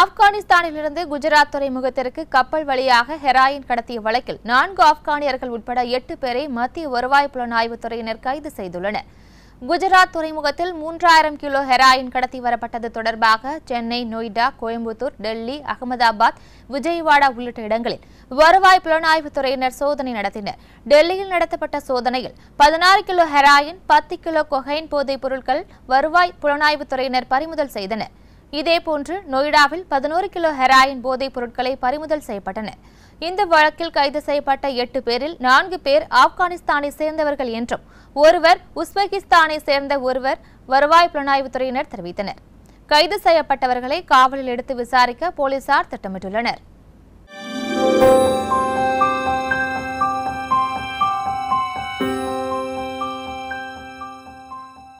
ஆப்கானிஸ்தானிலிருந்து குஜராத் துறைமுகத்திற்கு கப்பல் வழியாக ஹெராயின் கடத்திய வழக்கில் நான்கு ஆப்கானியர்கள் உட்பட எட்டு பேரை மத்திய வருவாய் புலனாய்வுத் துறையினர் கைது செய்துள்ளனர் குஜராத் துறைமுகத்தில் மூன்றாயிரம் கிலோ ஹெராயின் கடத்தி வரப்பட்டது தொடர்பாக சென்னை நொய்டா கோயம்புத்தூர் டெல்லி அகமதாபாத் விஜயவாடா உள்ளிட்ட இடங்களில் வருவாய் புலனாய்வு துறையினர் சோதனை நடத்தினர் டெல்லியில் நடத்தப்பட்ட சோதனையில் பதினாறு கிலோ ஹெராயின் பத்து கிலோ கொகைன் போதைப் பொருட்கள் வருவாய் புலனாய்வுத் துறையினர் பறிமுதல் செய்தனர் இதேபோன்று நொய்டாவில் பதினோரு கிலோ ஹெராயின் போதைப் பொருட்களை பறிமுதல் செய்யப்பட்டன இந்த வழக்கில் கைது செய்யப்பட்ட எட்டு பேரில் நான்கு பேர் ஆப்கானிஸ்தானை சேர்ந்தவர்கள் என்றும் ஒருவர் உஸ்பெகிஸ்தானை சேர்ந்த ஒருவர் வருவாய் புலனாய்வுத்துறையினர் தெரிவித்தனர் கைது செய்யப்பட்டவர்களை காவலில் எடுத்து விசாரிக்க போலீசார் திட்டமிட்டுள்ளனர்